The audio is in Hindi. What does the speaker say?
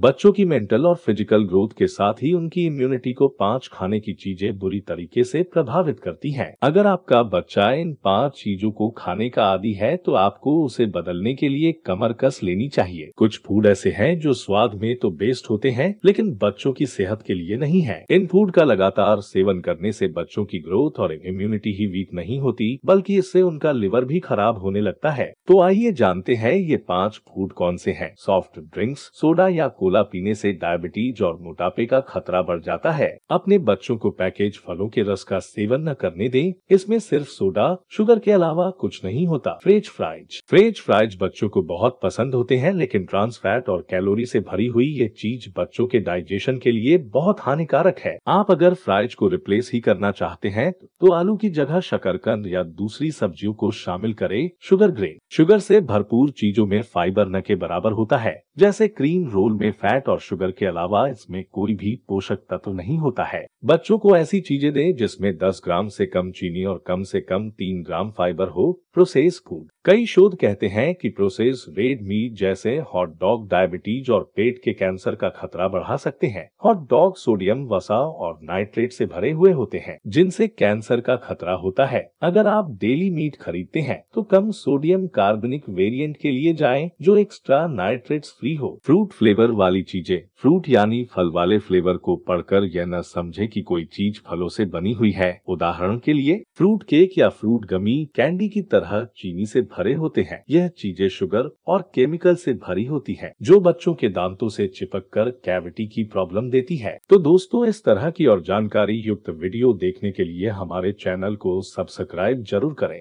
बच्चों की मेंटल और फिजिकल ग्रोथ के साथ ही उनकी इम्यूनिटी को पांच खाने की चीजें बुरी तरीके से प्रभावित करती हैं। अगर आपका बच्चा इन पांच चीजों को खाने का आदि है तो आपको उसे बदलने के लिए कमर कस लेनी चाहिए कुछ फूड ऐसे हैं जो स्वाद में तो बेस्ट होते हैं लेकिन बच्चों की सेहत के लिए नहीं है इन फूड का लगातार सेवन करने से बच्चों की ग्रोथ और इम्यूनिटी ही वीक नहीं होती बल्कि इससे उनका लिवर भी खराब होने लगता है तो आइए जानते हैं ये पाँच फूड कौन से है सॉफ्ट ड्रिंक्स सोडा या कोई कोला पीने से डायबिटीज और मोटापे का खतरा बढ़ जाता है अपने बच्चों को पैकेज फलों के रस का सेवन न करने दें इसमें सिर्फ सोडा शुगर के अलावा कुछ नहीं होता फ्रेज फ्राइज फ्रेज फ्राइज बच्चों को बहुत पसंद होते हैं लेकिन ट्रांस फैट और कैलोरी से भरी हुई ये चीज बच्चों के डाइजेशन के लिए बहुत हानिकारक है आप अगर फ्राइज को रिप्लेस ही करना चाहते हैं तो आलू की जगह शकरकंद या दूसरी सब्जियों को शामिल करें शुगर ग्रेन शुगर से भरपूर चीजों में फाइबर न के बराबर होता है जैसे क्रीम रोल में फैट और शुगर के अलावा इसमें कोई भी पोषक तत्व नहीं होता है बच्चों को ऐसी चीजें दें जिसमें 10 ग्राम से कम चीनी और कम से कम 3 ग्राम फाइबर हो प्रोसेस फूड कई शोध कहते हैं कि प्रोसेस रेड मीट जैसे हॉट डॉग डायबिटीज और पेट के कैंसर का खतरा बढ़ा सकते हैं हॉट डॉग सोडियम वसा और नाइट्रेट से भरे हुए होते हैं जिनसे कैंसर का खतरा होता है अगर आप डेली मीट खरीदते हैं तो कम सोडियम कार्बनिक वेरिएंट के लिए जाएं जो एक्स्ट्रा नाइट्रेट्स फ्री हो फ्रूट फ्लेवर वाली चीजें फ्रूट यानी फल वाले फ्लेवर को पढ़कर यह न समझे कि कोई चीज फलों से बनी हुई है उदाहरण के लिए फ्रूट केक या फ्रूट गमी कैंडी की तरह चीनी से भरे होते हैं यह चीजें शुगर और केमिकल से भरी होती है जो बच्चों के दांतों से चिपक कर कैविटी की प्रॉब्लम देती है तो दोस्तों इस तरह की और जानकारी युक्त वीडियो देखने के लिए हमारे चैनल को सब्सक्राइब जरूर करें